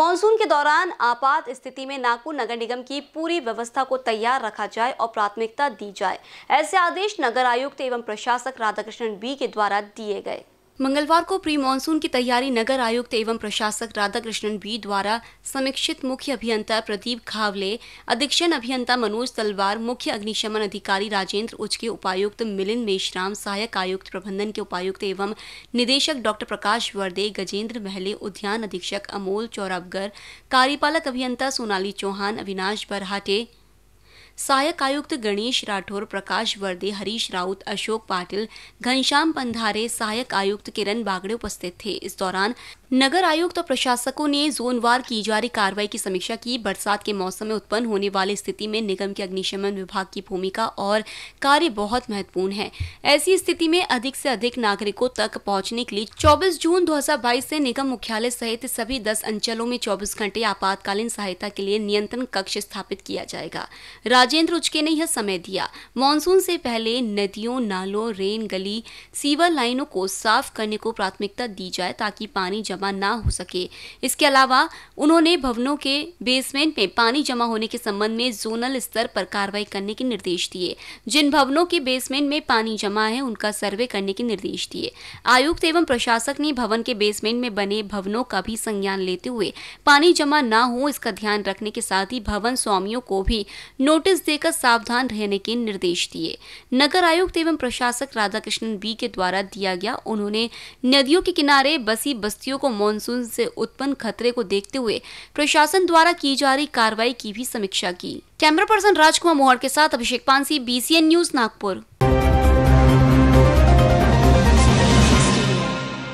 monsoon के दौरान आपात स्थिति में नागपुर नगर निगम की पूरी व्यवस्था को तैयार रखा जाए और प्राथमिकता दी जाए ऐसे आदेश नगर आयुक्त एवं प्रशासक राधाकृष्णन बी के द्वारा दिए गए मंगलवार को प्री मानसून की तैयारी नगर आयुक्त एवं प्रशासक राधाकृष्णन बी द्वारा समीक्षित मुख्य अभियंता प्रदीप खावले अधीक्षण अभियंता मनोज तलवार मुख्य अग्निशमन अधिकारी राजेंद्र उच के उपायुक्त मिलिंद मेश्राम सहायक आयुक्त प्रबंधन के उपायुक्त एवं निदेशक डॉक्टर प्रकाश वर्दे गजेंद्र महले उद्यान अधीक्षक अमोल चौरावगर कार्यपालक अभियंता सोनाली चौहान अविनाश बरहाटे सहायक आयुक्त गणेश राठौर प्रकाश वर्दे हरीश राउत अशोक पाटिल घनश्याम पंधारे सहायक आयुक्त किरण बागड़े उपस्थित थे इस दौरान नगर आयुक्त और प्रशासकों ने जोनवार की जारी कार्रवाई की समीक्षा की बरसात के मौसम में उत्पन्न होने वाली स्थिति में निगम के अग्निशमन विभाग की भूमिका और कार्य बहुत महत्वपूर्ण है ऐसी स्थिति में अधिक से अधिक नागरिकों तक पहुंचने के लिए 24 जून 2022 से निगम मुख्यालय सहित सभी 10 अंचलों में 24 घंटे आपातकालीन सहायता के लिए नियंत्रण कक्ष स्थापित किया जाएगा राज्य राजेंद्र उचके ने यह समय दिया मानसून से पहले नदियों नालों रेन गली सीवर लाइनों को साफ करने को प्राथमिकता दी जाए ताकि पानी जमा ना हो सके इसके अलावा उन्होंने भवनों के बेसमेंट में पानी जमा होने के संबंध में जोनल स्तर पर कार्रवाई करने के निर्देश दिए जिन भवनों के बेसमेंट में पानी जमा है उनका सर्वे करने के निर्देश दिए आयुक्त एवं प्रशासक ने भवन के बेसमेंट में बने भवनों का भी संज्ञान लेते हुए पानी जमा न हो इसका ध्यान रखने के साथ ही भवन स्वामियों को भी नोटिस नोटिस देकर सावधान रहने के निर्देश दिए नगर आयुक्त एवं प्रशासक राधाकृष्णन बी के द्वारा दिया गया उन्होंने नदियों के किनारे बसी बस्तियों को मानसून से उत्पन्न खतरे को देखते हुए प्रशासन द्वारा की जा रही कार्रवाई की भी समीक्षा की कैमरा पर्सन राजकुमार मोहर के साथ अभिषेक पानसी बी न्यूज नागपुर